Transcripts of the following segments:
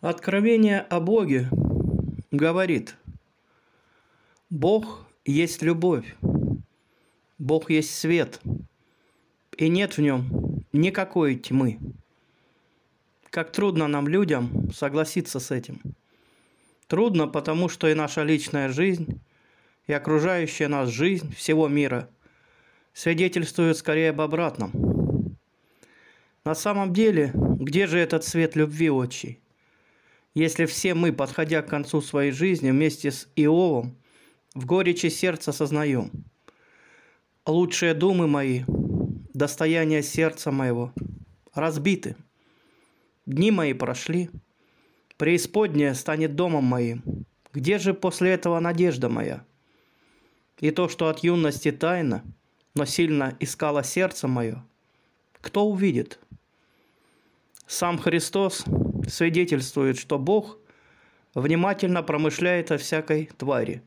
Откровение о Боге говорит, Бог есть любовь, Бог есть свет, и нет в нем никакой тьмы. Как трудно нам, людям, согласиться с этим. Трудно, потому что и наша личная жизнь, и окружающая нас жизнь всего мира свидетельствуют скорее об обратном. На самом деле, где же этот свет любви отчий? Если все мы, подходя к концу своей жизни вместе с Иовом, в горечи сердца сознаем, лучшие думы мои, достояние сердца моего, разбиты, дни мои прошли, преисподняя станет домом моим, где же после этого надежда моя? И то, что от юности тайна, но сильно искало сердце мое, кто увидит?» Сам Христос свидетельствует, что Бог внимательно промышляет о всякой твари,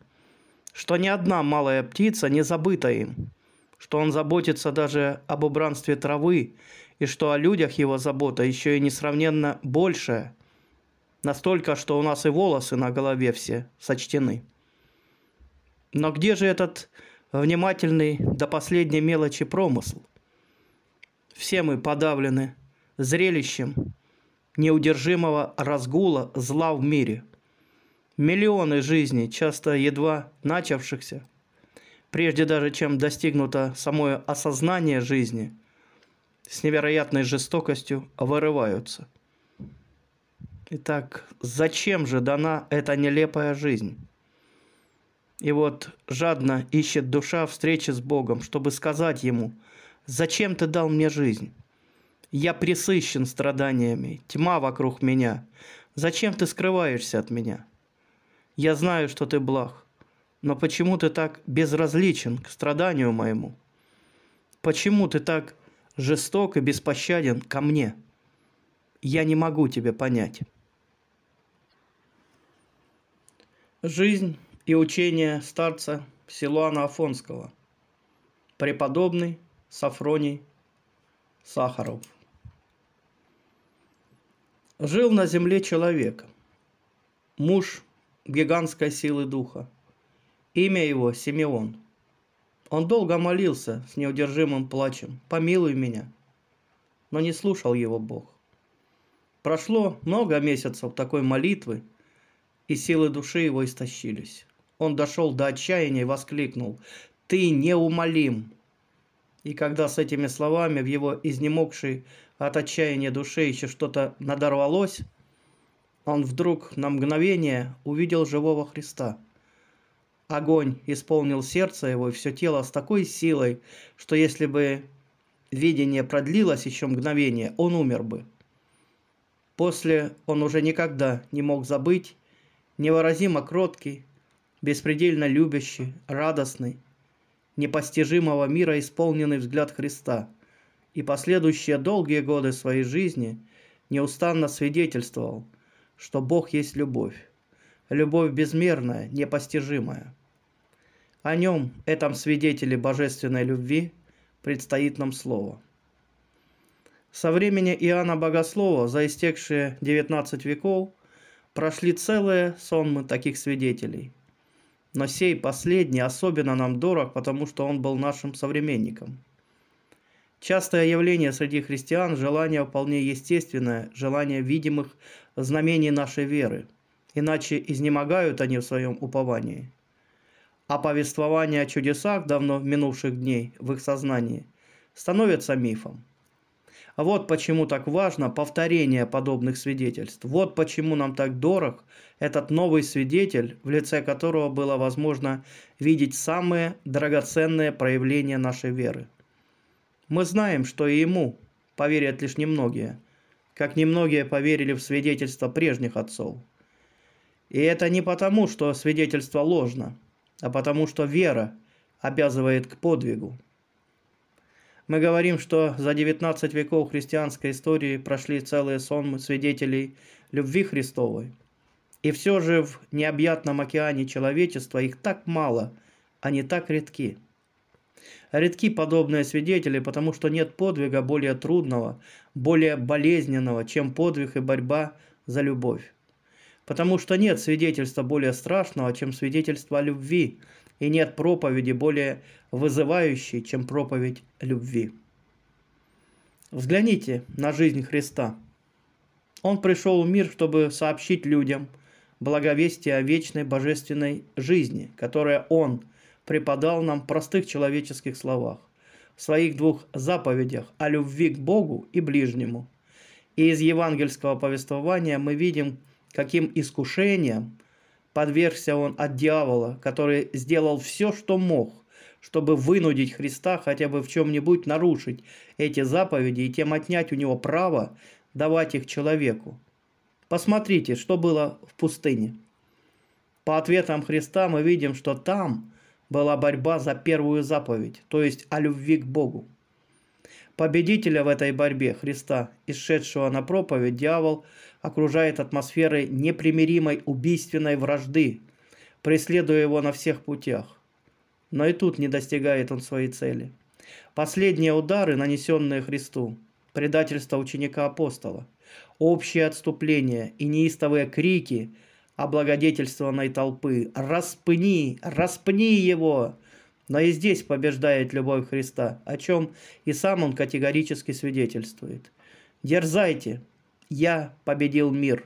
что ни одна малая птица не забыта им, что Он заботится даже об убранстве травы, и что о людях Его забота еще и несравненно большая, настолько, что у нас и волосы на голове все сочтены. Но где же этот внимательный до последней мелочи промысл? Все мы подавлены зрелищем неудержимого разгула зла в мире. Миллионы жизней, часто едва начавшихся, прежде даже чем достигнуто самое осознание жизни, с невероятной жестокостью вырываются. Итак, зачем же дана эта нелепая жизнь? И вот жадно ищет душа встречи с Богом, чтобы сказать ему, «Зачем ты дал мне жизнь?» Я пресыщен страданиями, тьма вокруг меня. Зачем ты скрываешься от меня? Я знаю, что ты благ, но почему ты так безразличен к страданию моему? Почему ты так жесток и беспощаден ко мне? Я не могу тебя понять. Жизнь и учение старца Силуана Афонского. Преподобный Сафроний Сахаров. Жил на земле человек, муж гигантской силы духа. Имя его Симеон. Он долго молился с неудержимым плачем «Помилуй меня», но не слушал его Бог. Прошло много месяцев такой молитвы, и силы души его истощились. Он дошел до отчаяния и воскликнул «Ты неумолим!» И когда с этими словами в его изнемогшей от отчаяния душе еще что-то надорвалось, он вдруг на мгновение увидел живого Христа. Огонь исполнил сердце его и все тело с такой силой, что если бы видение продлилось еще мгновение, он умер бы. После он уже никогда не мог забыть невыразимо кроткий, беспредельно любящий, радостный, непостижимого мира исполненный взгляд Христа, и последующие долгие годы своей жизни неустанно свидетельствовал, что Бог есть любовь, любовь безмерная, непостижимая. О нем, этом свидетеле божественной любви, предстоит нам слово. Со времени Иоанна Богослова за истекшие 19 веков прошли целые сонмы таких свидетелей – но сей последний особенно нам дорог, потому что он был нашим современником. Частое явление среди христиан – желание вполне естественное, желание видимых знамений нашей веры. Иначе изнемогают они в своем уповании. А повествование о чудесах давно минувших дней в их сознании становится мифом – вот почему так важно повторение подобных свидетельств. Вот почему нам так дорог этот новый свидетель, в лице которого было возможно видеть самые драгоценные проявления нашей веры. Мы знаем, что и ему поверят лишь немногие, как немногие поверили в свидетельство прежних отцов. И это не потому, что свидетельство ложно, а потому что вера обязывает к подвигу. Мы говорим, что за 19 веков христианской истории прошли целые сонмы свидетелей любви Христовой. И все же в необъятном океане человечества их так мало, они так редки. Редки подобные свидетели, потому что нет подвига более трудного, более болезненного, чем подвиг и борьба за любовь. Потому что нет свидетельства более страшного, чем свидетельство о любви – и нет проповеди более вызывающей, чем проповедь любви. Взгляните на жизнь Христа. Он пришел в мир, чтобы сообщить людям благовестие о вечной божественной жизни, которое Он преподал нам в простых человеческих словах, в своих двух заповедях о любви к Богу и ближнему. И из евангельского повествования мы видим, каким искушением подвергся он от дьявола, который сделал все, что мог, чтобы вынудить Христа хотя бы в чем-нибудь нарушить эти заповеди и тем отнять у него право давать их человеку. Посмотрите, что было в пустыне. По ответам Христа мы видим, что там была борьба за первую заповедь, то есть о любви к Богу. Победителя в этой борьбе Христа, исшедшего на проповедь, дьявол – окружает атмосферой непримиримой убийственной вражды, преследуя его на всех путях. Но и тут не достигает он своей цели. Последние удары, нанесенные Христу, предательство ученика-апостола, общее отступление и неистовые крики облагодетельствованной толпы «Распни! Распни его!» Но и здесь побеждает любовь Христа, о чем и сам он категорически свидетельствует. «Дерзайте! я победил мир.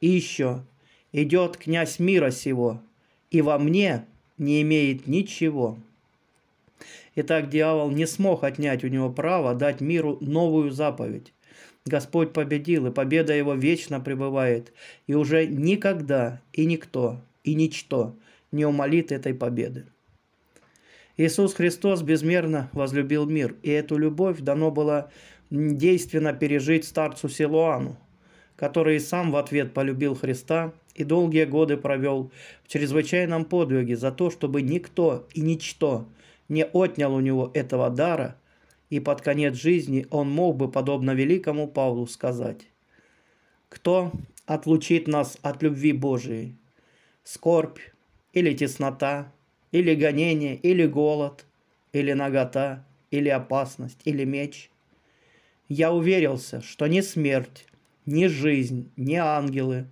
И еще, идет князь мира сего, и во мне не имеет ничего. Итак, дьявол не смог отнять у него право дать миру новую заповедь. Господь победил, и победа его вечно пребывает, и уже никогда и никто, и ничто не умолит этой победы. Иисус Христос безмерно возлюбил мир, и эту любовь дано было действенно пережить старцу Силуану, который и сам в ответ полюбил Христа и долгие годы провел в чрезвычайном подвиге за то, чтобы никто и ничто не отнял у него этого дара, и под конец жизни он мог бы, подобно великому Павлу, сказать «Кто отлучит нас от любви Божией? Скорбь или теснота, или гонение, или голод, или нагота, или опасность, или меч – я уверился, что ни смерть, ни жизнь, ни ангелы,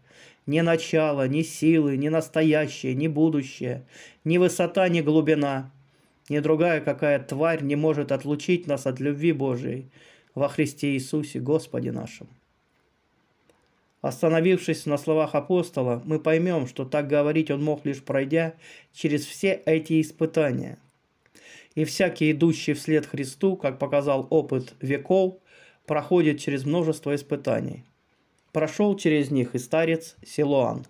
ни начало, ни силы, ни настоящее, ни будущее, ни высота, ни глубина, ни другая какая тварь не может отлучить нас от любви Божией во Христе Иисусе Господе нашим. Остановившись на словах апостола, мы поймем, что так говорить он мог лишь пройдя через все эти испытания. И всякий идущий вслед Христу, как показал опыт веков, проходит через множество испытаний. Прошел через них и старец Силуан.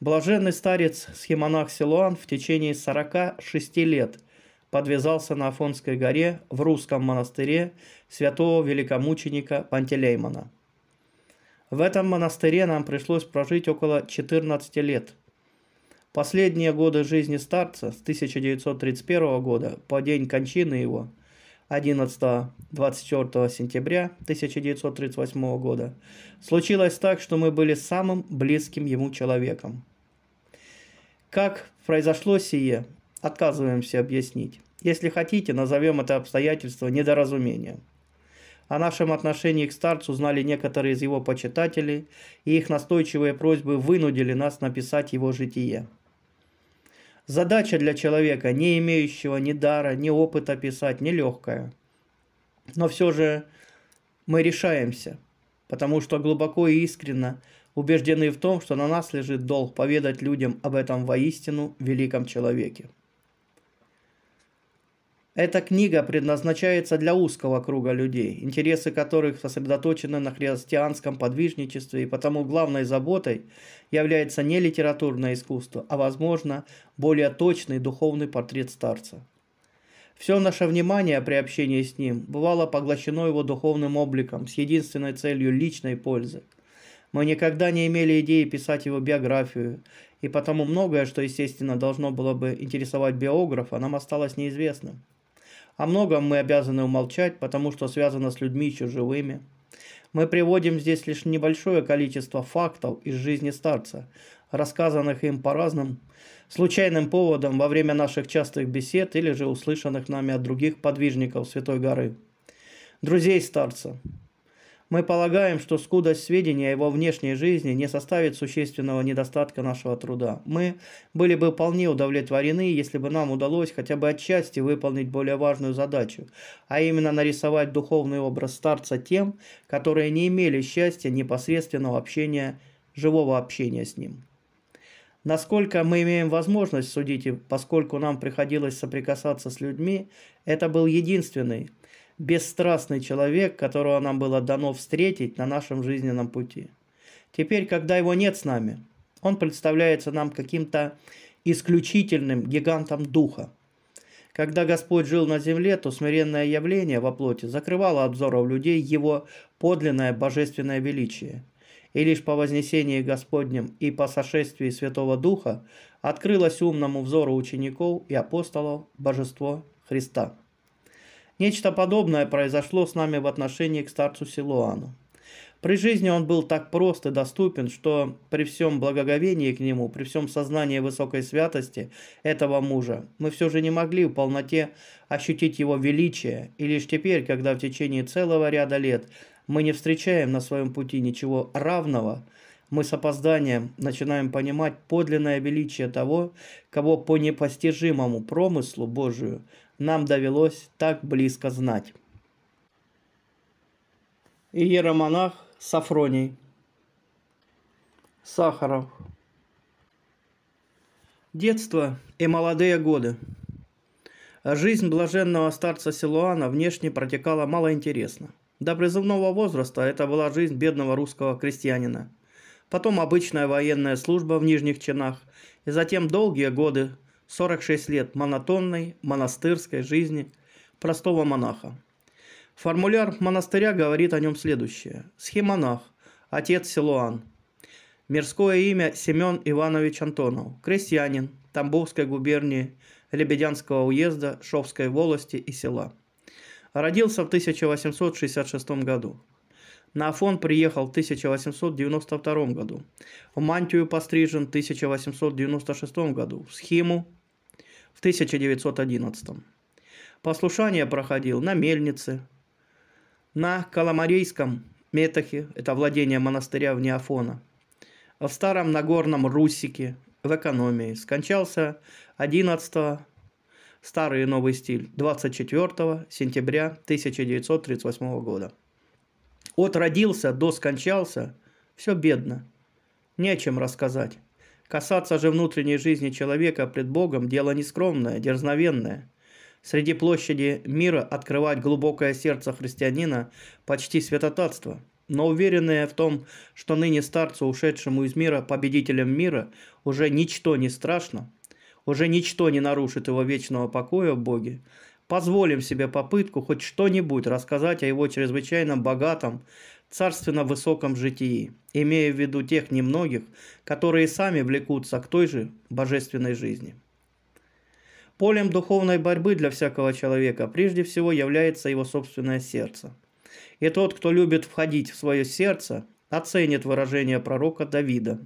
Блаженный старец схемонах Силуан в течение 46 лет подвязался на Афонской горе в русском монастыре святого великомученика Пантелеймона. В этом монастыре нам пришлось прожить около 14 лет. Последние годы жизни старца с 1931 года по день кончины его – 11-24 сентября 1938 года, случилось так, что мы были самым близким ему человеком. Как произошло сие, отказываемся объяснить. Если хотите, назовем это обстоятельство недоразумением. О нашем отношении к старцу знали некоторые из его почитателей, и их настойчивые просьбы вынудили нас написать его житие – Задача для человека, не имеющего ни дара, ни опыта писать, нелегкая. Но все же мы решаемся, потому что глубоко и искренно убеждены в том, что на нас лежит долг поведать людям об этом воистину великом человеке. Эта книга предназначается для узкого круга людей, интересы которых сосредоточены на христианском подвижничестве, и потому главной заботой является не литературное искусство, а, возможно, более точный духовный портрет старца. Все наше внимание при общении с ним бывало поглощено его духовным обликом с единственной целью личной пользы. Мы никогда не имели идеи писать его биографию, и потому многое, что, естественно, должно было бы интересовать биографа, нам осталось неизвестным. О многом мы обязаны умолчать, потому что связано с людьми чужевыми. Мы приводим здесь лишь небольшое количество фактов из жизни старца, рассказанных им по разным случайным поводам во время наших частых бесед или же услышанных нами от других подвижников Святой Горы, друзей старца – мы полагаем, что скудость сведений о его внешней жизни не составит существенного недостатка нашего труда. Мы были бы вполне удовлетворены, если бы нам удалось хотя бы отчасти выполнить более важную задачу, а именно нарисовать духовный образ старца тем, которые не имели счастья непосредственного общения, живого общения с ним. Насколько мы имеем возможность судить, поскольку нам приходилось соприкасаться с людьми, это был единственный, бесстрастный человек, которого нам было дано встретить на нашем жизненном пути. Теперь, когда его нет с нами, он представляется нам каким-то исключительным гигантом духа. Когда Господь жил на земле, то смиренное явление во плоти закрывало обзоров людей его подлинное божественное величие. И лишь по вознесении Господнем и по сошествии Святого Духа открылось умному взору учеников и апостолов божество Христа. Нечто подобное произошло с нами в отношении к старцу Силуану. При жизни он был так прост и доступен, что при всем благоговении к нему, при всем сознании высокой святости этого мужа, мы все же не могли в полноте ощутить его величие, и лишь теперь, когда в течение целого ряда лет мы не встречаем на своем пути ничего равного, мы с опозданием начинаем понимать подлинное величие того, кого по непостижимому промыслу Божию нам довелось так близко знать. Иеромонах Сафроний Сахаров Детство и молодые годы Жизнь блаженного старца Силуана внешне протекала малоинтересно. До призывного возраста это была жизнь бедного русского крестьянина. Потом обычная военная служба в нижних чинах, и затем долгие годы – 46 лет монотонной монастырской жизни простого монаха. Формуляр монастыря говорит о нем следующее. Схимонах, отец Силуан. Мирское имя Семен Иванович Антонов. Крестьянин Тамбовской губернии, Лебедянского уезда, Шовской волости и села. Родился в 1866 году. На Афон приехал в 1892 году. В Мантию пострижен в 1896 году. В Схиму в 1911. Послушание проходил на Мельнице, на Каламарийском Метахе, это владение монастыря в Неофона, в Старом Нагорном Русике, в экономии. Скончался 11 старый и новый стиль 24 сентября 1938 года. От родился до скончался, все бедно, не о чем рассказать. Касаться же внутренней жизни человека пред Богом – дело нескромное, дерзновенное. Среди площади мира открывать глубокое сердце христианина – почти святотатство. Но уверенные в том, что ныне старцу, ушедшему из мира, победителем мира, уже ничто не страшно, уже ничто не нарушит его вечного покоя в Боге, позволим себе попытку хоть что-нибудь рассказать о его чрезвычайно богатом, царственно высоком житии, имея в виду тех немногих, которые сами влекутся к той же божественной жизни. Полем духовной борьбы для всякого человека прежде всего является его собственное сердце. И тот, кто любит входить в свое сердце, оценит выражение пророка Давида.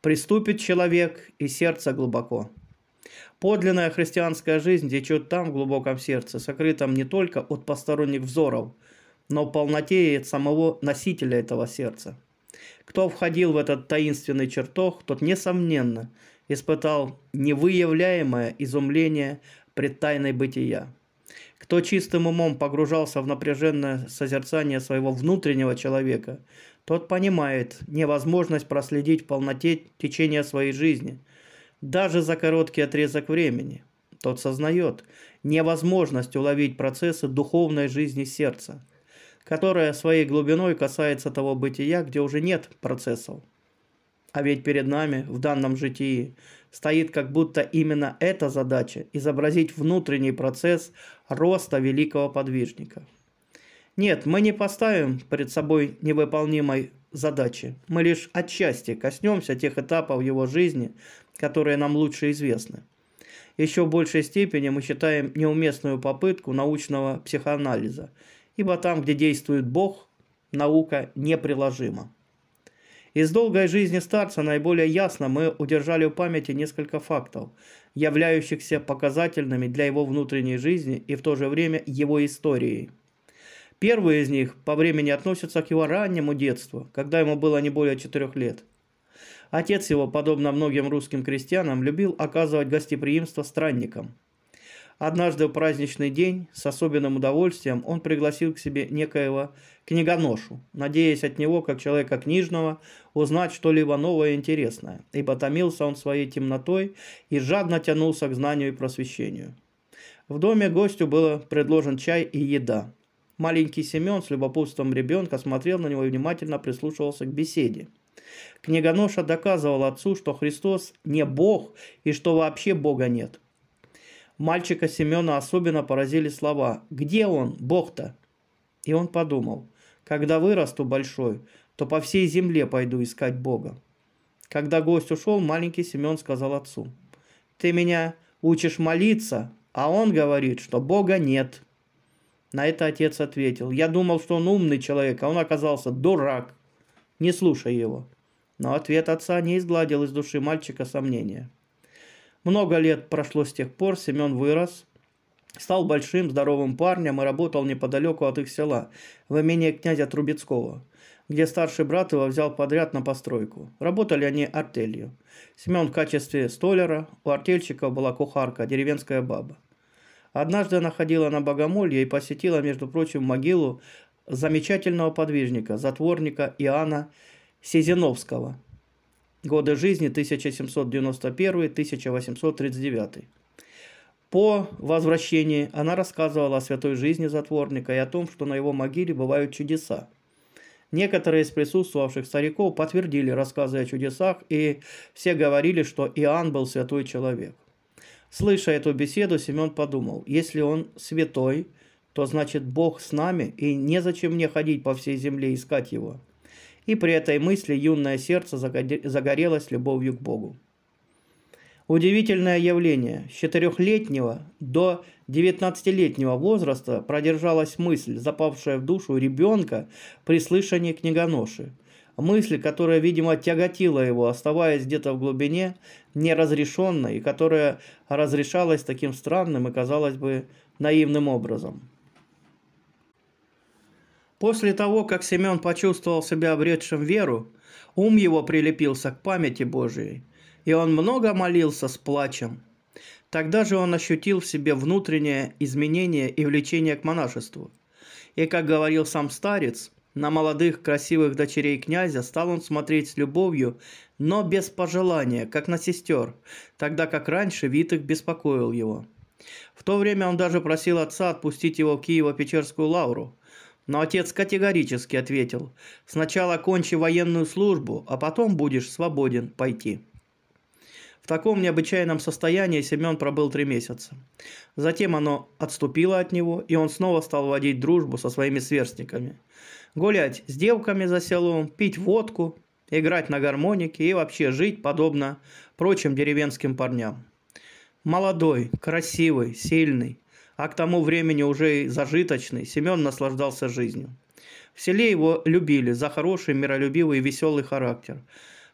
«Приступит человек, и сердце глубоко». Подлинная христианская жизнь течет там, в глубоком сердце, сокрытом не только от посторонних взоров – но в полноте самого носителя этого сердца. Кто входил в этот таинственный чертог, тот, несомненно, испытал невыявляемое изумление пред тайной бытия. Кто чистым умом погружался в напряженное созерцание своего внутреннего человека, тот понимает невозможность проследить в полноте течение своей жизни, даже за короткий отрезок времени. Тот сознает невозможность уловить процессы духовной жизни сердца – которая своей глубиной касается того бытия, где уже нет процессов. А ведь перед нами в данном житии стоит как будто именно эта задача – изобразить внутренний процесс роста великого подвижника. Нет, мы не поставим перед собой невыполнимой задачи. Мы лишь отчасти коснемся тех этапов его жизни, которые нам лучше известны. Еще в большей степени мы считаем неуместную попытку научного психоанализа – ибо там, где действует Бог, наука неприложима. Из долгой жизни старца наиболее ясно мы удержали в памяти несколько фактов, являющихся показательными для его внутренней жизни и в то же время его истории. Первый из них по времени относится к его раннему детству, когда ему было не более четырех лет. Отец его, подобно многим русским крестьянам, любил оказывать гостеприимство странникам – Однажды в праздничный день с особенным удовольствием он пригласил к себе некоего книгоношу, надеясь от него, как человека книжного, узнать что-либо новое и интересное, ибо томился он своей темнотой и жадно тянулся к знанию и просвещению. В доме гостю было предложен чай и еда. Маленький Семен с любопытством ребенка смотрел на него и внимательно прислушивался к беседе. Книгоноша доказывал отцу, что Христос не Бог и что вообще Бога нет – Мальчика Семена особенно поразили слова «Где он, Бог-то?» И он подумал, «Когда вырасту большой, то по всей земле пойду искать Бога». Когда гость ушел, маленький Семен сказал отцу, «Ты меня учишь молиться, а он говорит, что Бога нет». На это отец ответил, «Я думал, что он умный человек, а он оказался дурак. Не слушай его». Но ответ отца не изгладил из души мальчика сомнения – много лет прошло с тех пор, Семен вырос, стал большим здоровым парнем и работал неподалеку от их села, в имении князя Трубецкого где старший брат его взял подряд на постройку. Работали они артелью. Семен в качестве столяра, у артельщика была кухарка, деревенская баба. Однажды она ходила на богомолье и посетила, между прочим, могилу замечательного подвижника, затворника Иоанна Сизиновского – годы жизни 1791-1839. По возвращении она рассказывала о святой жизни затворника и о том, что на его могиле бывают чудеса. Некоторые из присутствовавших стариков подтвердили рассказы о чудесах, и все говорили, что Иоанн был святой человек. Слыша эту беседу, Семен подумал, если он святой, то значит Бог с нами, и незачем мне ходить по всей земле искать его и при этой мысли юное сердце загорелось любовью к Богу. Удивительное явление. С четырехлетнего до 19-летнего возраста продержалась мысль, запавшая в душу ребенка при слышании книгоноши. Мысль, которая, видимо, тяготила его, оставаясь где-то в глубине, неразрешенной, и которая разрешалась таким странным и, казалось бы, наивным образом – После того, как Семен почувствовал себя обретшим веру, ум его прилепился к памяти Божией, и он много молился с плачем. Тогда же он ощутил в себе внутреннее изменение и влечение к монашеству. И, как говорил сам старец, на молодых красивых дочерей князя стал он смотреть с любовью, но без пожелания, как на сестер, тогда как раньше вид их беспокоил его. В то время он даже просил отца отпустить его в Киево-Печерскую лавру – но отец категорически ответил, сначала кончи военную службу, а потом будешь свободен пойти. В таком необычайном состоянии Семен пробыл три месяца. Затем оно отступило от него, и он снова стал водить дружбу со своими сверстниками. Гулять с девками за селом, пить водку, играть на гармонике и вообще жить подобно прочим деревенским парням. Молодой, красивый, сильный, а к тому времени уже и зажиточный, Семен наслаждался жизнью. В селе его любили за хороший, миролюбивый и веселый характер,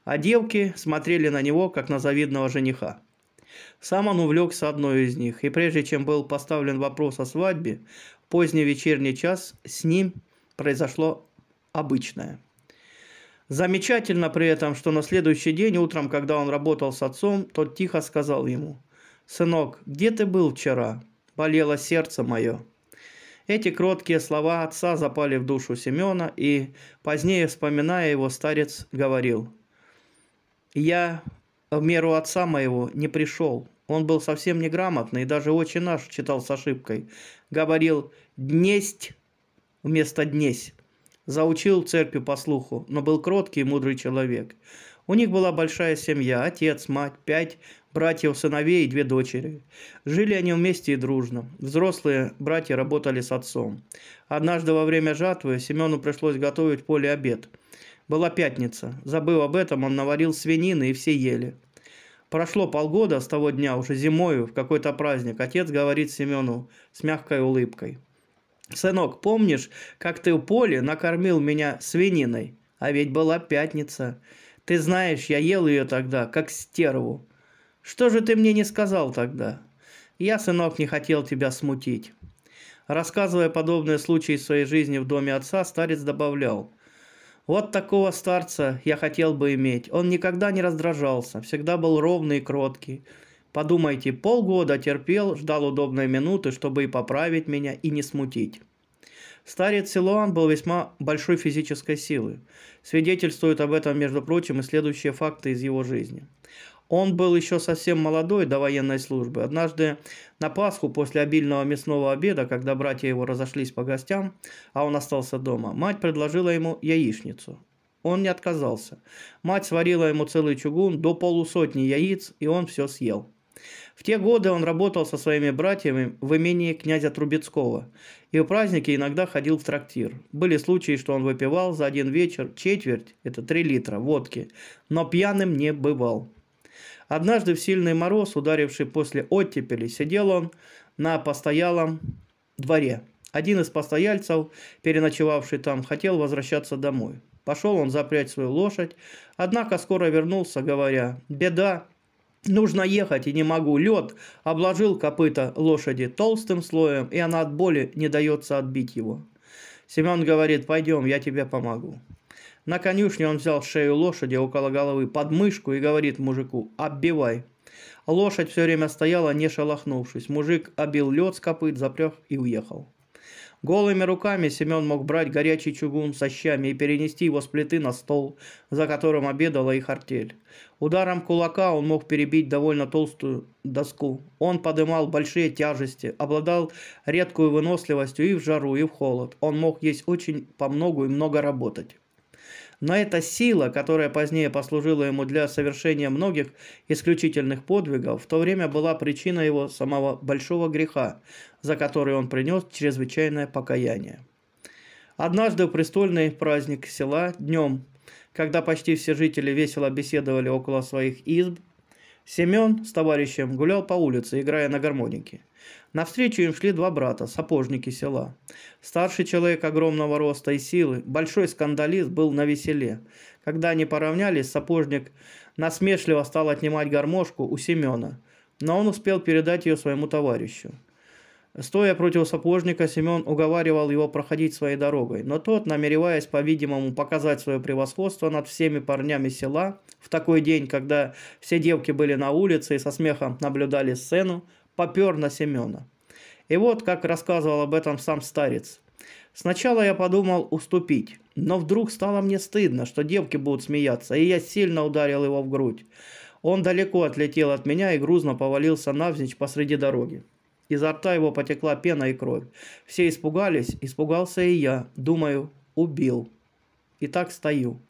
а девки смотрели на него, как на завидного жениха. Сам он увлекся одной из них, и прежде чем был поставлен вопрос о свадьбе, в поздний вечерний час с ним произошло обычное. Замечательно при этом, что на следующий день утром, когда он работал с отцом, тот тихо сказал ему, «Сынок, где ты был вчера?» болело сердце мое». Эти кроткие слова отца запали в душу Семена, и, позднее вспоминая его, старец говорил, «Я в меру отца моего не пришел. Он был совсем неграмотный, даже очень наш» читал с ошибкой. Говорил «днесть» вместо «днесь». Заучил церкви по слуху, но был кроткий и мудрый человек. У них была большая семья, отец, мать, пять братьев, сыновей и две дочери. Жили они вместе и дружно. Взрослые братья работали с отцом. Однажды во время жатвы Семену пришлось готовить в поле обед. Была пятница. Забыв об этом, он наварил свинины и все ели. Прошло полгода с того дня, уже зимою, в какой-то праздник, отец говорит Семену с мягкой улыбкой. «Сынок, помнишь, как ты в поле накормил меня свининой? А ведь была пятница. Ты знаешь, я ел ее тогда, как стерву. Что же ты мне не сказал тогда? Я, сынок, не хотел тебя смутить. Рассказывая подобные случаи из своей жизни в доме отца, старец добавлял. Вот такого старца я хотел бы иметь. Он никогда не раздражался, всегда был ровный и кроткий. Подумайте, полгода терпел, ждал удобной минуты, чтобы и поправить меня, и не смутить. Старец Силуан был весьма большой физической силы. Свидетельствуют об этом, между прочим, и следующие факты из его жизни. Он был еще совсем молодой до военной службы. Однажды на Пасху после обильного мясного обеда, когда братья его разошлись по гостям, а он остался дома, мать предложила ему яичницу. Он не отказался. Мать сварила ему целый чугун до полусотни яиц, и он все съел. В те годы он работал со своими братьями в имении князя Трубецкого и в праздники иногда ходил в трактир. Были случаи, что он выпивал за один вечер четверть, это 3 литра водки, но пьяным не бывал. Однажды в сильный мороз, ударивший после оттепели, сидел он на постоялом дворе. Один из постояльцев, переночевавший там, хотел возвращаться домой. Пошел он запрячь свою лошадь, однако скоро вернулся, говоря, «Беда, Нужно ехать, и не могу. Лед обложил копыта лошади толстым слоем, и она от боли не дается отбить его. Семен говорит, пойдем, я тебе помогу. На конюшне он взял шею лошади около головы под мышку и говорит мужику, оббивай. Лошадь все время стояла, не шелохнувшись. Мужик обил лед с копыт, запрях и уехал. Голыми руками Семен мог брать горячий чугун со щами и перенести его с плиты на стол, за которым обедала их артель. Ударом кулака он мог перебить довольно толстую доску. Он подымал большие тяжести, обладал редкую выносливостью и в жару, и в холод. Он мог есть очень по многу и много работать но эта сила, которая позднее послужила ему для совершения многих исключительных подвигов, в то время была причиной его самого большого греха, за который он принес чрезвычайное покаяние. Однажды в престольный праздник села днем, когда почти все жители весело беседовали около своих изб, Семен с товарищем гулял по улице, играя на гармонике – Навстречу им шли два брата, сапожники села. Старший человек огромного роста и силы, большой скандалист, был на веселе. Когда они поравнялись, сапожник насмешливо стал отнимать гармошку у Семена, но он успел передать ее своему товарищу. Стоя против сапожника, Семен уговаривал его проходить своей дорогой, но тот, намереваясь, по-видимому, показать свое превосходство над всеми парнями села, в такой день, когда все девки были на улице и со смехом наблюдали сцену, попер на Семена. И вот, как рассказывал об этом сам старец. Сначала я подумал уступить, но вдруг стало мне стыдно, что девки будут смеяться, и я сильно ударил его в грудь. Он далеко отлетел от меня и грузно повалился навзничь посреди дороги. Изо рта его потекла пена и кровь. Все испугались, испугался и я. Думаю, убил. И так стою.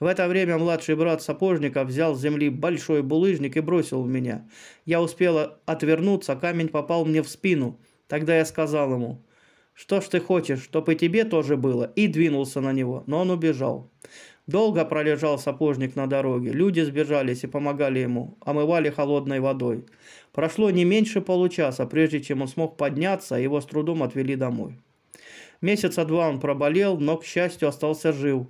В это время младший брат сапожника взял с земли большой булыжник и бросил в меня. Я успела отвернуться, камень попал мне в спину. Тогда я сказал ему, «Что ж ты хочешь, чтоб и тебе тоже было?» и двинулся на него, но он убежал. Долго пролежал сапожник на дороге. Люди сбежались и помогали ему, омывали холодной водой. Прошло не меньше получаса, прежде чем он смог подняться, его с трудом отвели домой. Месяца два он проболел, но, к счастью, остался жив.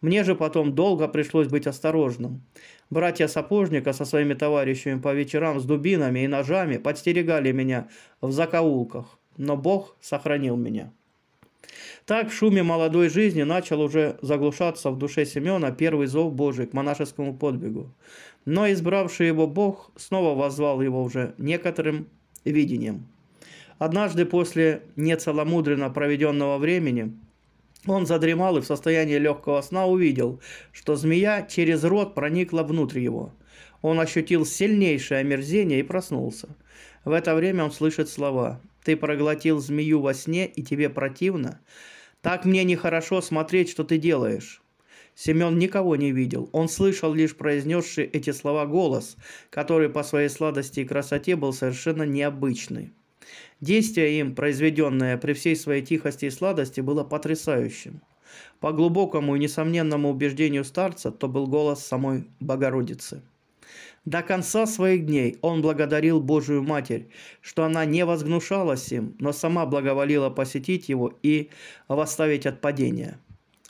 Мне же потом долго пришлось быть осторожным. Братья Сапожника со своими товарищами по вечерам с дубинами и ножами подстерегали меня в закоулках, но Бог сохранил меня. Так в шуме молодой жизни начал уже заглушаться в душе Семена первый зов Божий к монашескому подвигу. Но избравший его Бог снова возвал его уже некоторым видением. Однажды после нецеломудренно проведенного времени он задремал и в состоянии легкого сна увидел, что змея через рот проникла внутрь его. Он ощутил сильнейшее омерзение и проснулся. В это время он слышит слова «Ты проглотил змею во сне, и тебе противно? Так мне нехорошо смотреть, что ты делаешь». Семен никого не видел. Он слышал лишь произнесший эти слова голос, который по своей сладости и красоте был совершенно необычный. Действие им, произведенное при всей своей тихости и сладости, было потрясающим. По глубокому и несомненному убеждению старца, то был голос самой Богородицы. До конца своих дней он благодарил Божию Матерь, что она не возгнушалась им, но сама благоволила посетить его и восставить от падения.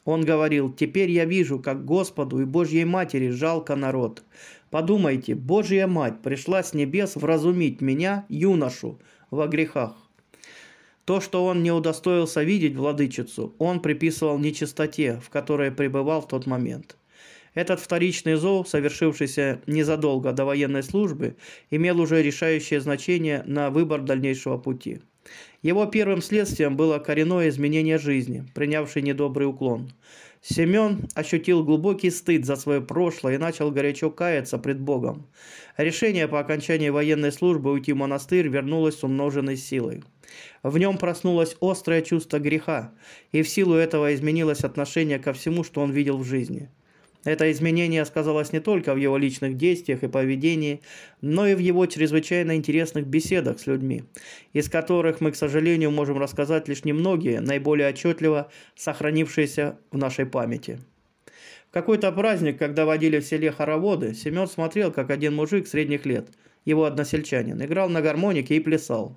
Он говорил, «Теперь я вижу, как Господу и Божьей Матери жалко народ. Подумайте, Божья Мать пришла с небес вразумить меня, юношу, во грехах. То, что он не удостоился видеть владычицу, он приписывал нечистоте, в которой пребывал в тот момент. Этот вторичный зол, совершившийся незадолго до военной службы, имел уже решающее значение на выбор дальнейшего пути. Его первым следствием было коренное изменение жизни, принявшее недобрый уклон – Семен ощутил глубокий стыд за свое прошлое и начал горячо каяться пред Богом. Решение по окончании военной службы уйти в монастырь вернулось с умноженной силой. В нем проснулось острое чувство греха, и в силу этого изменилось отношение ко всему, что он видел в жизни – это изменение сказалось не только в его личных действиях и поведении, но и в его чрезвычайно интересных беседах с людьми, из которых мы, к сожалению, можем рассказать лишь немногие, наиболее отчетливо сохранившиеся в нашей памяти. В какой-то праздник, когда водили в селе хороводы, Семен смотрел, как один мужик средних лет, его односельчанин, играл на гармонике и плясал.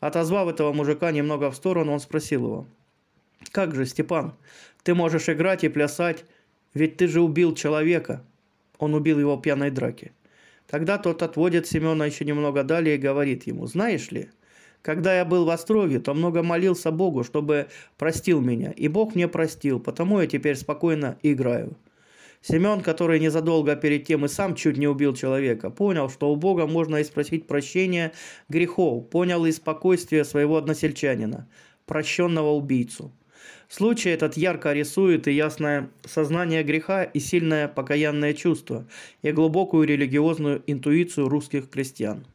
Отозвав этого мужика немного в сторону, он спросил его, «Как же, Степан, ты можешь играть и плясать, ведь ты же убил человека. Он убил его в пьяной драке. Тогда тот отводит Семена еще немного далее и говорит ему, знаешь ли, когда я был в Остроге, то много молился Богу, чтобы простил меня. И Бог мне простил, потому я теперь спокойно играю. Семен, который незадолго перед тем и сам чуть не убил человека, понял, что у Бога можно и спросить прощения грехов, понял и спокойствие своего односельчанина, прощенного убийцу. Случай этот ярко рисует и ясное сознание греха, и сильное покаянное чувство, и глубокую религиозную интуицию русских крестьян.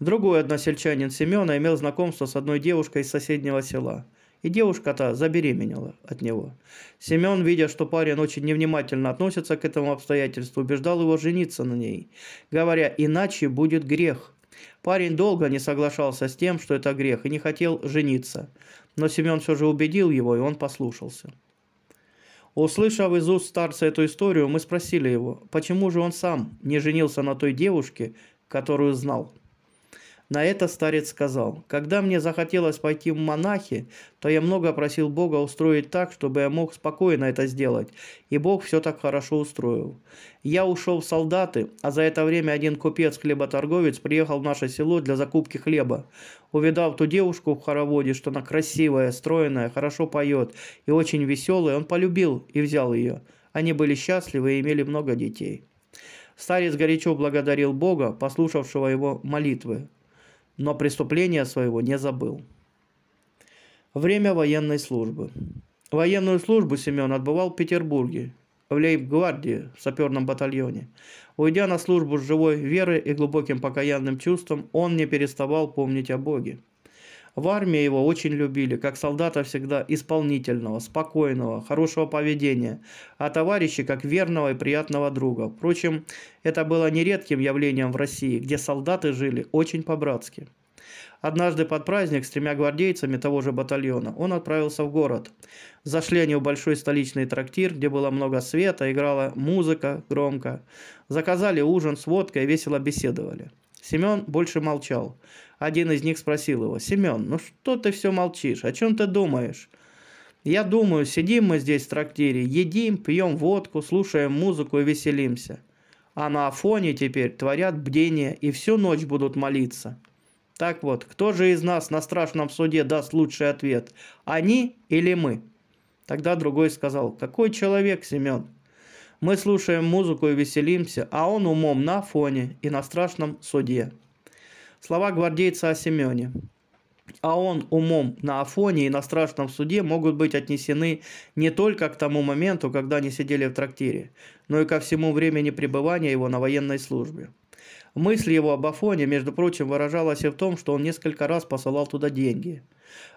Другой односельчанин Семена имел знакомство с одной девушкой из соседнего села. И девушка-то забеременела от него. Семен, видя, что парень очень невнимательно относится к этому обстоятельству, убеждал его жениться на ней, говоря «иначе будет грех». Парень долго не соглашался с тем, что это грех, и не хотел жениться. Но Семен все же убедил его, и он послушался. Услышав из уст старца эту историю, мы спросили его, почему же он сам не женился на той девушке, которую знал. На это старец сказал, «Когда мне захотелось пойти в монахи, то я много просил Бога устроить так, чтобы я мог спокойно это сделать, и Бог все так хорошо устроил. Я ушел в солдаты, а за это время один купец-хлеботорговец приехал в наше село для закупки хлеба увидав ту девушку в хороводе, что она красивая, стройная, хорошо поет и очень веселая, он полюбил и взял ее. Они были счастливы и имели много детей. Старец горячо благодарил Бога, послушавшего его молитвы, но преступления своего не забыл. Время военной службы. Военную службу Семен отбывал в Петербурге, в лейб-гвардии в саперном батальоне. Уйдя на службу с живой верой и глубоким покаянным чувством, он не переставал помнить о Боге. В армии его очень любили, как солдата всегда исполнительного, спокойного, хорошего поведения, а товарищи как верного и приятного друга. Впрочем, это было нередким явлением в России, где солдаты жили очень по-братски. Однажды под праздник с тремя гвардейцами того же батальона он отправился в город. Зашли они в большой столичный трактир, где было много света, играла музыка громко. Заказали ужин с водкой и весело беседовали. Семен больше молчал. Один из них спросил его, «Семен, ну что ты все молчишь? О чем ты думаешь?» «Я думаю, сидим мы здесь в трактире, едим, пьем водку, слушаем музыку и веселимся. А на Афоне теперь творят бдение и всю ночь будут молиться». Так вот, кто же из нас на страшном суде даст лучший ответ, они или мы? Тогда другой сказал, какой человек, Семен? Мы слушаем музыку и веселимся, а он умом на фоне и на страшном суде. Слова гвардейца о Семене. А он умом на Афоне и на страшном суде могут быть отнесены не только к тому моменту, когда они сидели в трактире, но и ко всему времени пребывания его на военной службе. Мысль его об Афоне, между прочим, выражалась и в том, что он несколько раз посылал туда деньги.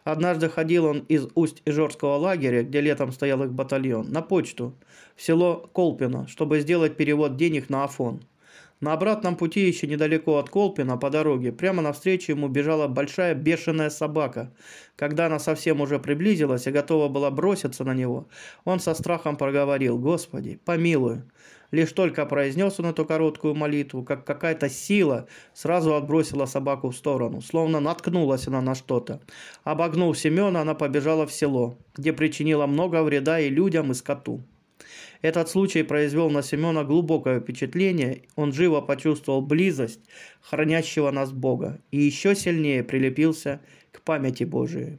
Однажды ходил он из Усть-Ижорского лагеря, где летом стоял их батальон, на почту, в село Колпино, чтобы сделать перевод денег на Афон. На обратном пути еще недалеко от Колпина по дороге прямо навстречу ему бежала большая бешеная собака. Когда она совсем уже приблизилась и готова была броситься на него, он со страхом проговорил «Господи, помилуй». Лишь только произнес он эту короткую молитву, как какая-то сила сразу отбросила собаку в сторону, словно наткнулась она на что-то. Обогнув Семена, она побежала в село, где причинила много вреда и людям, и скоту. Этот случай произвел на Семена глубокое впечатление, он живо почувствовал близость хранящего нас Бога и еще сильнее прилепился к памяти Божией.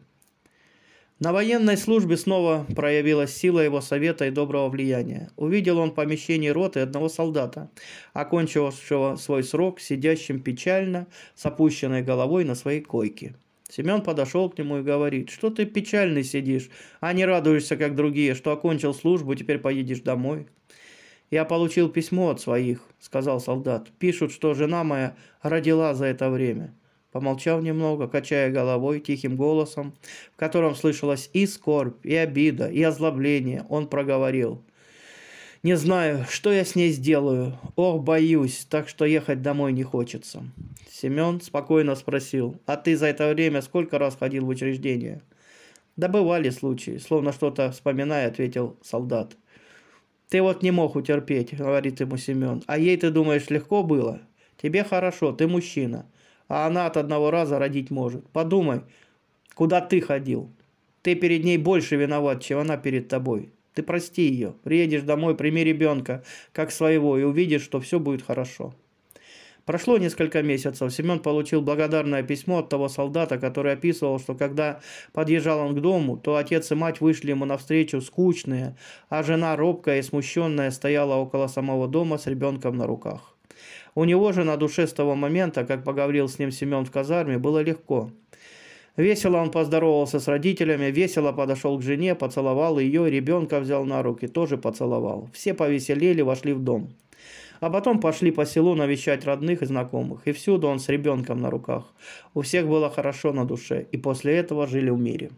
На военной службе снова проявилась сила его совета и доброго влияния. Увидел он помещение роты одного солдата, окончившего свой срок, сидящим печально с опущенной головой на своей койке. Семен подошел к нему и говорит, что ты печальный сидишь, а не радуешься, как другие, что окончил службу, теперь поедешь домой. «Я получил письмо от своих», – сказал солдат. «Пишут, что жена моя родила за это время». Помолчал немного, качая головой, тихим голосом, в котором слышалась и скорбь, и обида, и озлобление, он проговорил. Не знаю, что я с ней сделаю. Ох, боюсь, так что ехать домой не хочется. Семен спокойно спросил, а ты за это время сколько раз ходил в учреждение? Да бывали случаи, словно что-то вспоминая, ответил солдат. Ты вот не мог утерпеть, говорит ему Семен. А ей, ты думаешь, легко было? Тебе хорошо, ты мужчина. А она от одного раза родить может. Подумай, куда ты ходил. Ты перед ней больше виноват, чем она перед тобой. Ты прости ее, приедешь домой, прими ребенка, как своего, и увидишь, что все будет хорошо. Прошло несколько месяцев. Семен получил благодарное письмо от того солдата, который описывал, что когда подъезжал он к дому, то отец и мать вышли ему навстречу скучные, а жена робкая и смущенная стояла около самого дома с ребенком на руках. У него же на душе с того момента, как поговорил с ним Семен в казарме, было легко – Весело он поздоровался с родителями, весело подошел к жене, поцеловал ее, ребенка взял на руки, тоже поцеловал. Все повеселели, вошли в дом. А потом пошли по селу навещать родных и знакомых. И всюду он с ребенком на руках. У всех было хорошо на душе, и после этого жили в мире.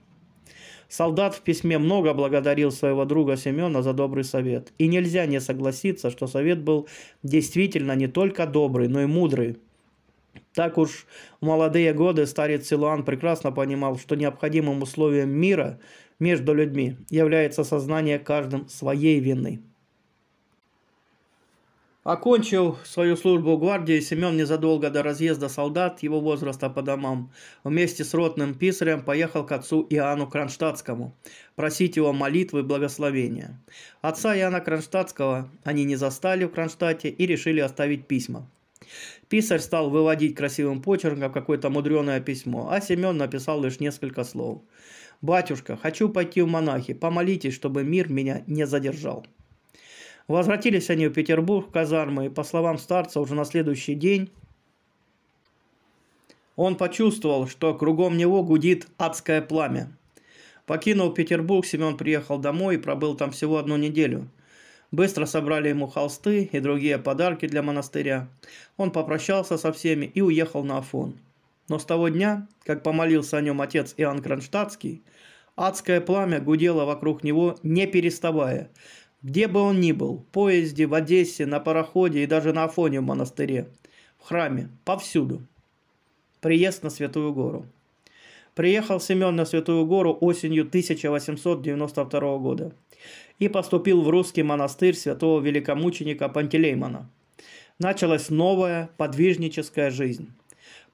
Солдат в письме много благодарил своего друга Семена за добрый совет. И нельзя не согласиться, что совет был действительно не только добрый, но и мудрый. Так уж в молодые годы старец Силуан прекрасно понимал, что необходимым условием мира между людьми является сознание каждым своей вины. Окончил свою службу в гвардии, Семен незадолго до разъезда солдат его возраста по домам вместе с ротным писарем поехал к отцу Иоанну Кронштадтскому просить его молитвы и благословения. Отца Иоанна Кронштадтского они не застали в Кронштадте и решили оставить письма – Писарь стал выводить красивым почерком какое-то мудреное письмо, а Семен написал лишь несколько слов. «Батюшка, хочу пойти в монахи, помолитесь, чтобы мир меня не задержал». Возвратились они в Петербург, в казармы, и, по словам старца, уже на следующий день он почувствовал, что кругом него гудит адское пламя. Покинув Петербург, Семен приехал домой и пробыл там всего одну неделю – Быстро собрали ему холсты и другие подарки для монастыря. Он попрощался со всеми и уехал на Афон. Но с того дня, как помолился о нем отец Иоанн Кронштадтский, адское пламя гудело вокруг него, не переставая. Где бы он ни был, в поезде, в Одессе, на пароходе и даже на Афоне в монастыре, в храме, повсюду. Приезд на Святую Гору. Приехал Семен на Святую Гору осенью 1892 года и поступил в русский монастырь святого великомученика Пантелеймона. Началась новая подвижническая жизнь.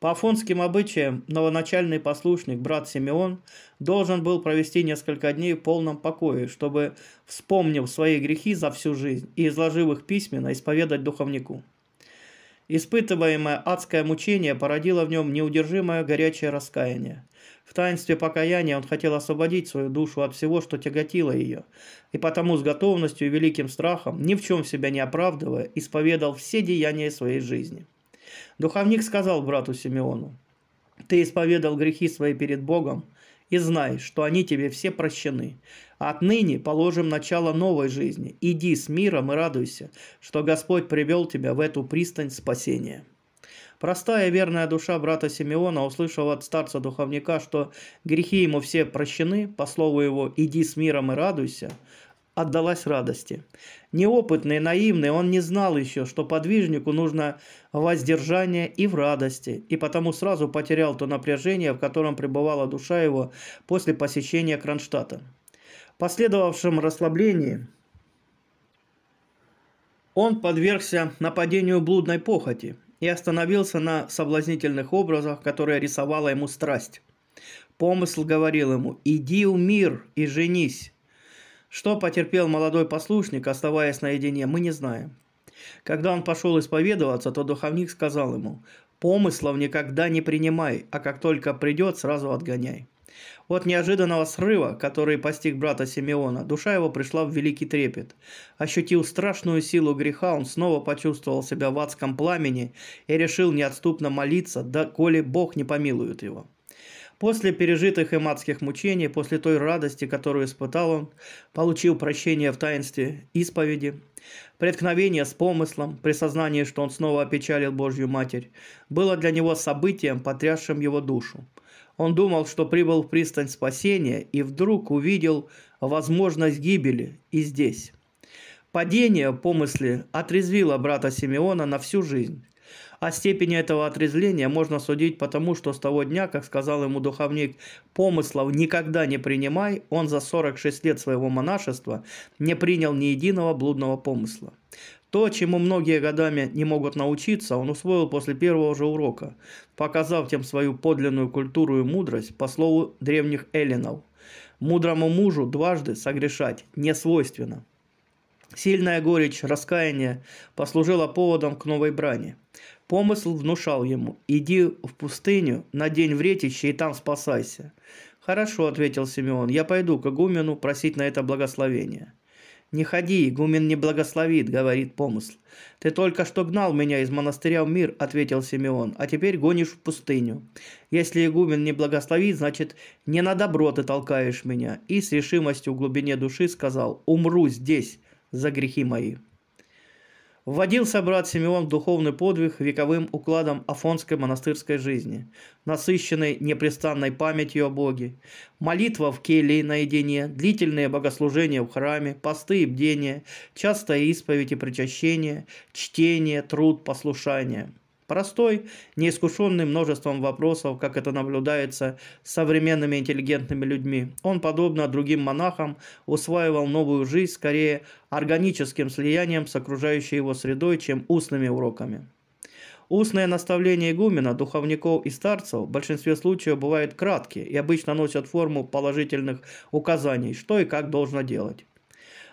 По афонским обычаям новоначальный послушник брат Симеон должен был провести несколько дней в полном покое, чтобы, вспомнив свои грехи за всю жизнь и изложив их письменно, исповедать духовнику. Испытываемое адское мучение породило в нем неудержимое горячее раскаяние. В таинстве покаяния он хотел освободить свою душу от всего, что тяготило ее, и потому с готовностью и великим страхом, ни в чем себя не оправдывая, исповедал все деяния своей жизни. Духовник сказал брату Симеону, «Ты исповедал грехи свои перед Богом, и знай, что они тебе все прощены. Отныне положим начало новой жизни. Иди с миром и радуйся, что Господь привел тебя в эту пристань спасения». Простая и верная душа брата Симеона, услышав от старца-духовника, что грехи ему все прощены, по слову его «иди с миром и радуйся», отдалась радости. Неопытный, наивный, он не знал еще, что подвижнику нужно воздержание и в радости, и потому сразу потерял то напряжение, в котором пребывала душа его после посещения Кронштадта. В последовавшем расслаблении он подвергся нападению блудной похоти и остановился на соблазнительных образах, которые рисовала ему страсть. Помысл говорил ему «Иди в мир и женись». Что потерпел молодой послушник, оставаясь наедине, мы не знаем. Когда он пошел исповедоваться, то духовник сказал ему, «Помыслов никогда не принимай, а как только придет, сразу отгоняй». От неожиданного срыва, который постиг брата Симеона, душа его пришла в великий трепет. Ощутил страшную силу греха, он снова почувствовал себя в адском пламени и решил неотступно молиться, да коли Бог не помилует его. После пережитых им адских мучений, после той радости, которую испытал он, получил прощение в таинстве исповеди, преткновение с помыслом, при сознании, что он снова опечалил Божью Матерь, было для него событием, потрясшим его душу. Он думал, что прибыл в пристань спасения и вдруг увидел возможность гибели и здесь. Падение в помысле отрезвило брата Симеона на всю жизнь. О степени этого отрезвления можно судить потому, что с того дня, как сказал ему духовник, помыслов никогда не принимай, он за 46 лет своего монашества не принял ни единого блудного помысла. То, чему многие годами не могут научиться, он усвоил после первого же урока, показав тем свою подлинную культуру и мудрость, по слову древних эллинов. Мудрому мужу дважды согрешать не свойственно. Сильная горечь раскаяния послужила поводом к новой брани – Помысл внушал ему «Иди в пустыню, надень вретище и там спасайся». «Хорошо», – ответил Симеон, – «я пойду к игумену просить на это благословение». «Не ходи, игумен не благословит», – говорит помысл. «Ты только что гнал меня из монастыря в мир», – ответил Симеон, – «а теперь гонишь в пустыню. Если игумен не благословит, значит, не на добро ты толкаешь меня». И с решимостью в глубине души сказал «Умру здесь за грехи мои». Вводил собрат Симеон в духовный подвиг вековым укладом афонской монастырской жизни, насыщенной непрестанной памятью о Боге. Молитва в келии наедине, длительные богослужения в храме, посты и бдения, частая исповедь и причащение, чтение, труд, послушание – Простой, неискушенный множеством вопросов, как это наблюдается с современными интеллигентными людьми. Он, подобно другим монахам, усваивал новую жизнь скорее органическим слиянием с окружающей его средой, чем устными уроками. Устное наставление игумена, духовников и старцев в большинстве случаев бывает краткие и обычно носят форму положительных указаний, что и как должно делать.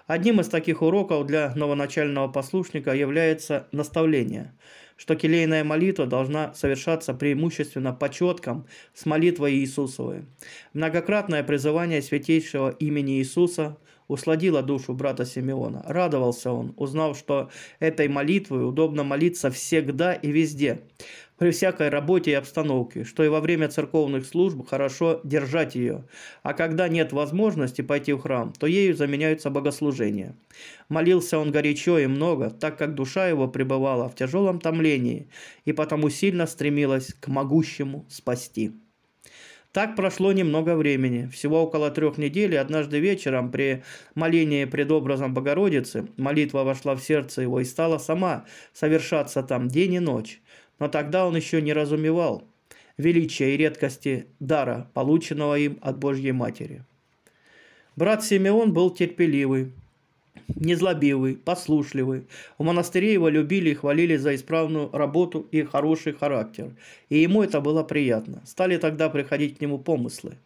Одним из таких уроков для новоначального послушника является наставление – что келейная молитва должна совершаться преимущественно по четкам с молитвой Иисусовой. Многократное призывание святейшего имени Иисуса усладило душу брата Симеона. Радовался он, узнав, что этой молитвой удобно молиться всегда и везде при всякой работе и обстановке, что и во время церковных служб хорошо держать ее, а когда нет возможности пойти в храм, то ею заменяются богослужения. Молился он горячо и много, так как душа его пребывала в тяжелом томлении и потому сильно стремилась к могущему спасти. Так прошло немного времени, всего около трех недель, и однажды вечером при молении пред образом Богородицы молитва вошла в сердце его и стала сама совершаться там день и ночь но тогда он еще не разумевал величия и редкости дара, полученного им от Божьей Матери. Брат Симеон был терпеливый, незлобивый, послушливый. В монастыре его любили и хвалили за исправную работу и хороший характер. И ему это было приятно. Стали тогда приходить к нему помыслы.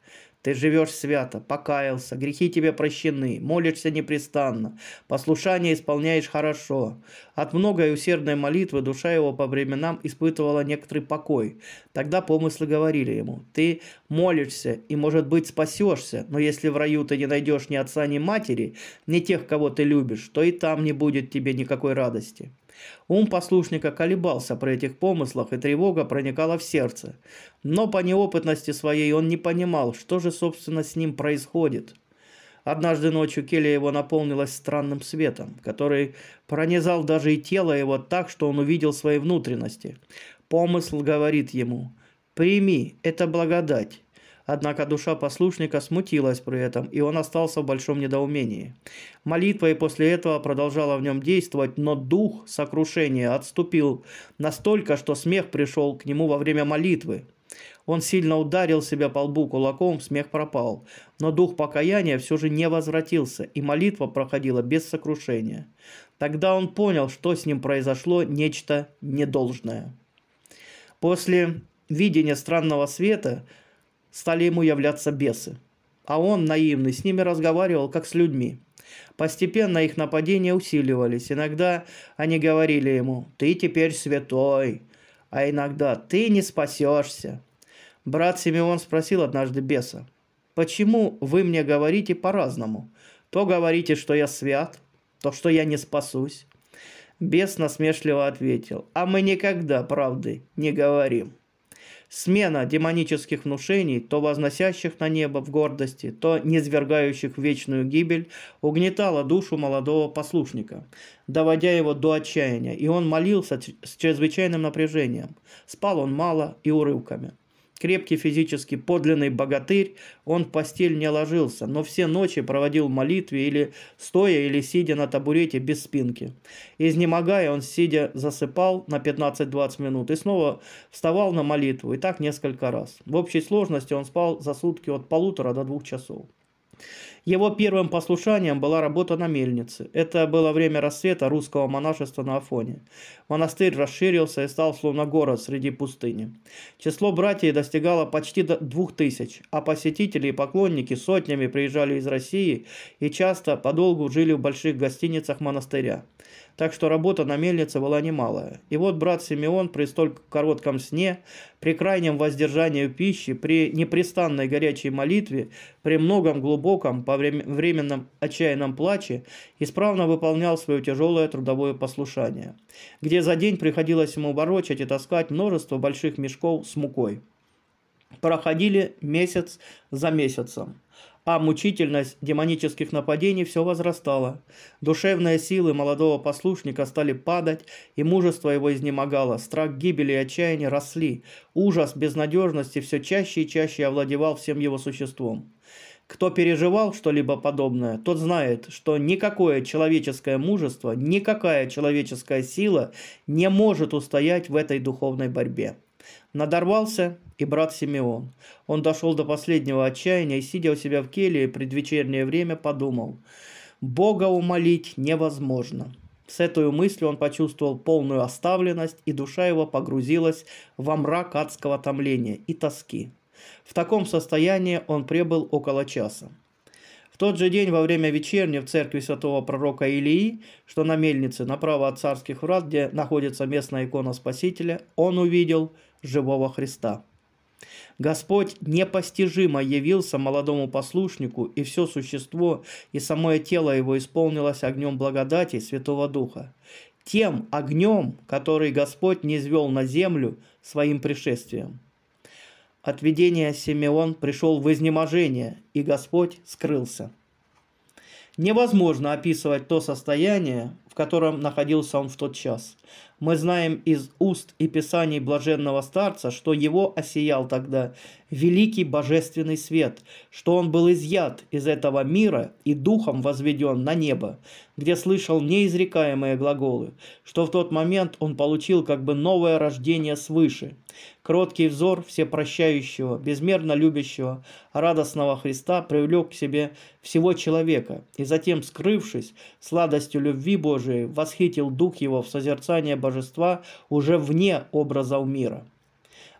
Ты живешь свято, покаялся, грехи тебе прощены, молишься непрестанно, послушание исполняешь хорошо. От многой усердной молитвы душа его по временам испытывала некоторый покой. Тогда помыслы говорили ему, ты молишься и, может быть, спасешься, но если в раю ты не найдешь ни отца, ни матери, ни тех, кого ты любишь, то и там не будет тебе никакой радости. Ум послушника колебался при этих помыслах, и тревога проникала в сердце. Но по неопытности своей он не понимал, что же, собственно, с ним происходит. Однажды ночью келья его наполнилась странным светом, который пронизал даже и тело его так, что он увидел свои внутренности. Помысл говорит ему «Прими, это благодать». Однако душа послушника смутилась при этом, и он остался в большом недоумении. Молитва и после этого продолжала в нем действовать, но дух сокрушения отступил настолько, что смех пришел к нему во время молитвы. Он сильно ударил себя по лбу кулаком, смех пропал. Но дух покаяния все же не возвратился, и молитва проходила без сокрушения. Тогда он понял, что с ним произошло нечто недолжное. После видения странного света – стали ему являться бесы. А он, наивный, с ними разговаривал, как с людьми. Постепенно их нападения усиливались. Иногда они говорили ему «Ты теперь святой», а иногда «Ты не спасешься». Брат Симеон спросил однажды беса «Почему вы мне говорите по-разному? То говорите, что я свят, то, что я не спасусь». Бес насмешливо ответил «А мы никогда правды не говорим» смена демонических внушений, то возносящих на небо в гордости, то низвергающих в вечную гибель, угнетала душу молодого послушника, доводя его до отчаяния, и он молился с чрезвычайным напряжением. Спал он мало и урывками. Крепкий физически подлинный богатырь, он в постель не ложился, но все ночи проводил в молитве или стоя или сидя на табурете без спинки. Изнемогая, он сидя засыпал на 15-20 минут и снова вставал на молитву, и так несколько раз. В общей сложности он спал за сутки от полутора до двух часов. Его первым послушанием была работа на мельнице. Это было время рассвета русского монашества на Афоне. Монастырь расширился и стал словно город среди пустыни. Число братьев достигало почти до двух тысяч, а посетители и поклонники сотнями приезжали из России и часто подолгу жили в больших гостиницах монастыря так что работа на мельнице была немалая. И вот брат Симеон при столь коротком сне, при крайнем воздержании пищи, при непрестанной горячей молитве, при многом глубоком, по временном отчаянном плаче, исправно выполнял свое тяжелое трудовое послушание, где за день приходилось ему ворочать и таскать множество больших мешков с мукой. Проходили месяц за месяцем а мучительность демонических нападений все возрастала. Душевные силы молодого послушника стали падать, и мужество его изнемогало, страх гибели и отчаяния росли, ужас безнадежности все чаще и чаще овладевал всем его существом. Кто переживал что-либо подобное, тот знает, что никакое человеческое мужество, никакая человеческая сила не может устоять в этой духовной борьбе. Надорвался и брат Симеон. Он дошел до последнего отчаяния и, сидя у себя в келье, предвечернее время подумал «Бога умолить невозможно». С этой мыслью он почувствовал полную оставленность, и душа его погрузилась во мрак адского томления и тоски. В таком состоянии он пребыл около часа. В тот же день во время вечерни в церкви святого пророка Илии, что на мельнице направо от царских врат, где находится местная икона Спасителя, он увидел – живого Христа. Господь непостижимо явился молодому послушнику, и все существо и самое тело его исполнилось огнем благодати Святого Духа, тем огнем, который Господь не извел на землю своим пришествием. От видения Симеон пришел в изнеможение, и Господь скрылся. Невозможно описывать то состояние, в котором находился он в тот час. Мы знаем из уст и писаний блаженного старца, что его осиял тогда великий божественный свет, что он был изъят из этого мира и духом возведен на небо, где слышал неизрекаемые глаголы, что в тот момент он получил как бы новое рождение свыше, Кроткий взор всепрощающего, безмерно любящего, радостного Христа привлек к себе всего человека, и затем, скрывшись сладостью любви Божией, восхитил дух его в созерцание божества уже вне образов мира.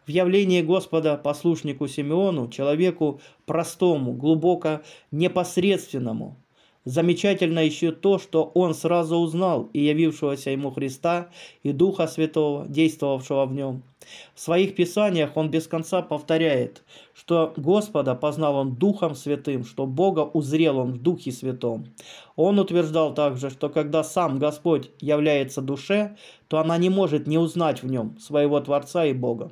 В явлении Господа послушнику Симеону, человеку простому, глубоко непосредственному, Замечательно еще то, что он сразу узнал и явившегося ему Христа, и Духа Святого, действовавшего в нем, в своих писаниях он без конца повторяет, что Господа познал он Духом Святым, что Бога узрел он в Духе Святом. Он утверждал также, что когда сам Господь является душе, то она не может не узнать в нем своего Творца и Бога.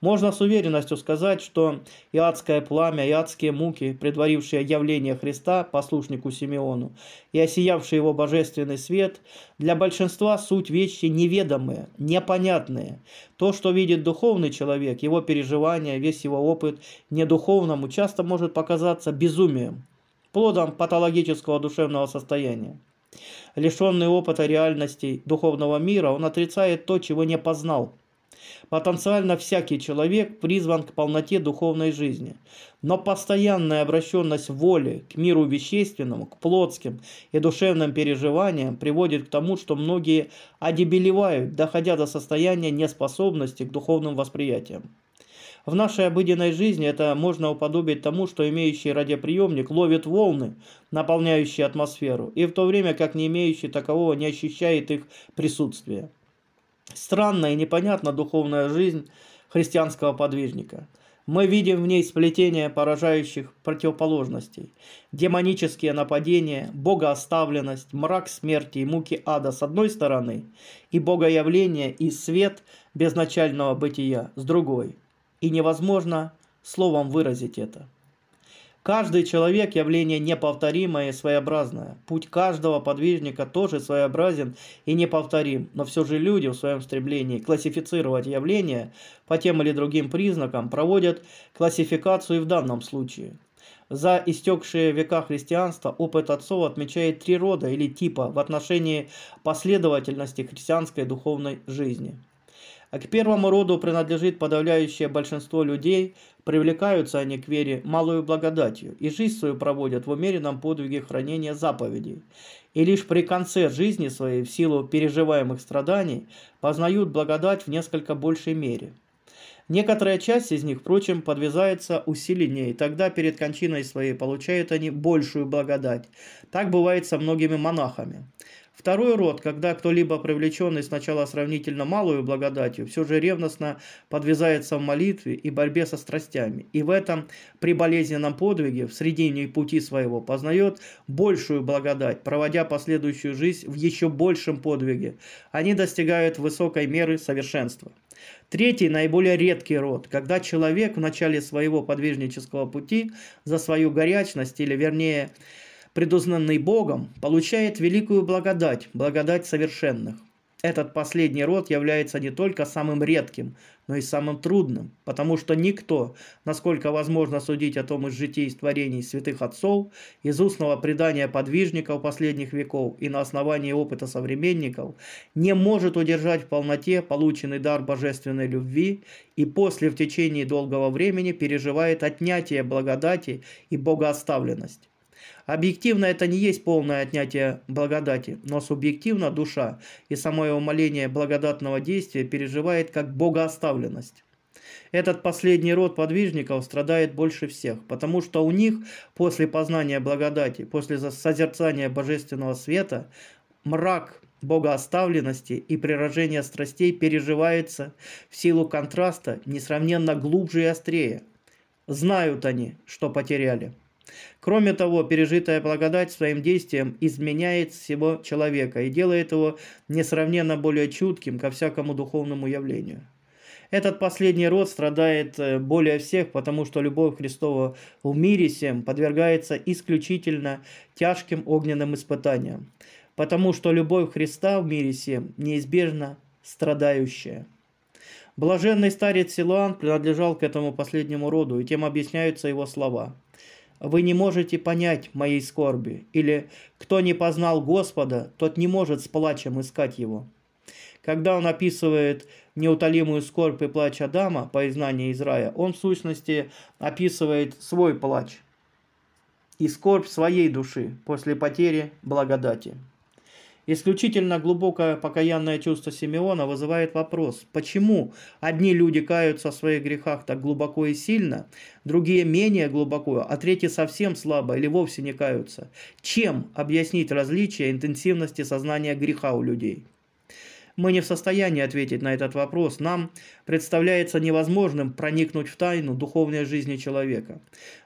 Можно с уверенностью сказать, что и адское пламя, и адские муки, предварившие явление Христа послушнику Симеону, и осиявший его божественный свет, для большинства суть вещи неведомые, непонятные. То, что видит духовный человек, его переживания, весь его опыт недуховному часто может показаться безумием, плодом патологического душевного состояния. Лишенный опыта реальностей духовного мира, он отрицает то, чего не познал – Потенциально всякий человек призван к полноте духовной жизни, но постоянная обращенность воли к миру вещественному, к плотским и душевным переживаниям приводит к тому, что многие одебелевают, доходя до состояния неспособности к духовным восприятиям. В нашей обыденной жизни это можно уподобить тому, что имеющий радиоприемник ловит волны, наполняющие атмосферу, и в то время как не имеющий такового не ощущает их присутствия. Странная и непонятна духовная жизнь христианского подвижника. Мы видим в ней сплетение поражающих противоположностей. Демонические нападения, богооставленность, мрак смерти и муки ада с одной стороны, и богоявление и свет безначального бытия с другой. И невозможно словом выразить это. Каждый человек – явление неповторимое и своеобразное. Путь каждого подвижника тоже своеобразен и неповторим, но все же люди в своем стремлении классифицировать явления по тем или другим признакам проводят классификацию и в данном случае. За истекшие века христианства опыт отцов отмечает три рода или типа в отношении последовательности христианской духовной жизни. А к первому роду принадлежит подавляющее большинство людей, Привлекаются они к вере малую благодатью и жизнь свою проводят в умеренном подвиге хранения заповедей. И лишь при конце жизни своей в силу переживаемых страданий познают благодать в несколько большей мере. Некоторая часть из них, впрочем, подвязается усиленнее, и тогда перед кончиной своей получают они большую благодать. Так бывает со многими монахами. Второй род, когда кто-либо, привлеченный сначала сравнительно малую благодатью, все же ревностно подвязается в молитве и борьбе со страстями, и в этом при болезненном подвиге в средине пути своего познает большую благодать, проводя последующую жизнь в еще большем подвиге. Они достигают высокой меры совершенства. Третий, наиболее редкий род, когда человек в начале своего подвижнического пути за свою горячность, или вернее, предузнанный Богом, получает великую благодать, благодать совершенных. Этот последний род является не только самым редким, но и самым трудным, потому что никто, насколько возможно судить о том из житий и творений святых отцов, из устного предания подвижников последних веков и на основании опыта современников, не может удержать в полноте полученный дар божественной любви и после в течение долгого времени переживает отнятие благодати и богооставленность. Объективно это не есть полное отнятие благодати, но субъективно душа и самое умоление благодатного действия переживает как богооставленность. Этот последний род подвижников страдает больше всех, потому что у них после познания благодати, после созерцания божественного света, мрак богооставленности и прирожения страстей переживается в силу контраста несравненно глубже и острее. Знают они, что потеряли. Кроме того, пережитая благодать своим действием изменяет всего человека и делает его несравненно более чутким ко всякому духовному явлению. Этот последний род страдает э, более всех, потому что любовь Христова в мире всем подвергается исключительно тяжким огненным испытаниям, потому что любовь Христа в мире всем неизбежно страдающая. Блаженный старец Силуан принадлежал к этому последнему роду, и тем объясняются его слова – вы не можете понять моей скорби, или кто не познал Господа, тот не может с плачем искать его. Когда он описывает неутолимую скорбь и плач Адама по изгнанию из рая, он в сущности описывает свой плач и скорбь своей души после потери благодати. Исключительно глубокое покаянное чувство Симеона вызывает вопрос, почему одни люди каются в своих грехах так глубоко и сильно, другие менее глубоко, а третьи совсем слабо или вовсе не каются. Чем объяснить различие интенсивности сознания греха у людей? Мы не в состоянии ответить на этот вопрос. Нам представляется невозможным проникнуть в тайну духовной жизни человека.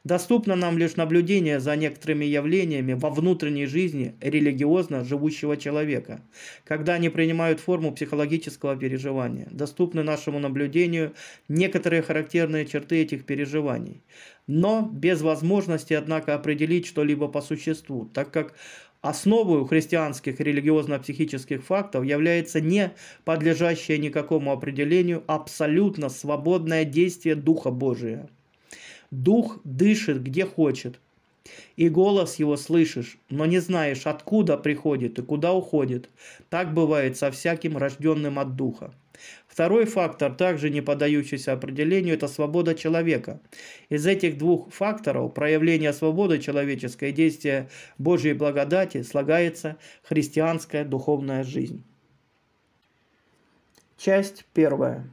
Доступно нам лишь наблюдение за некоторыми явлениями во внутренней жизни религиозно живущего человека, когда они принимают форму психологического переживания. Доступны нашему наблюдению некоторые характерные черты этих переживаний но без возможности, однако, определить что-либо по существу, так как Основой у христианских религиозно-психических фактов является не подлежащее никакому определению абсолютно свободное действие Духа Божия. Дух дышит где хочет, и голос его слышишь, но не знаешь, откуда приходит и куда уходит. Так бывает со всяким рожденным от Духа. Второй фактор, также не поддающийся определению, это свобода человека. Из этих двух факторов проявление свободы человеческой и действия Божьей благодати слагается христианская духовная жизнь. Часть первая.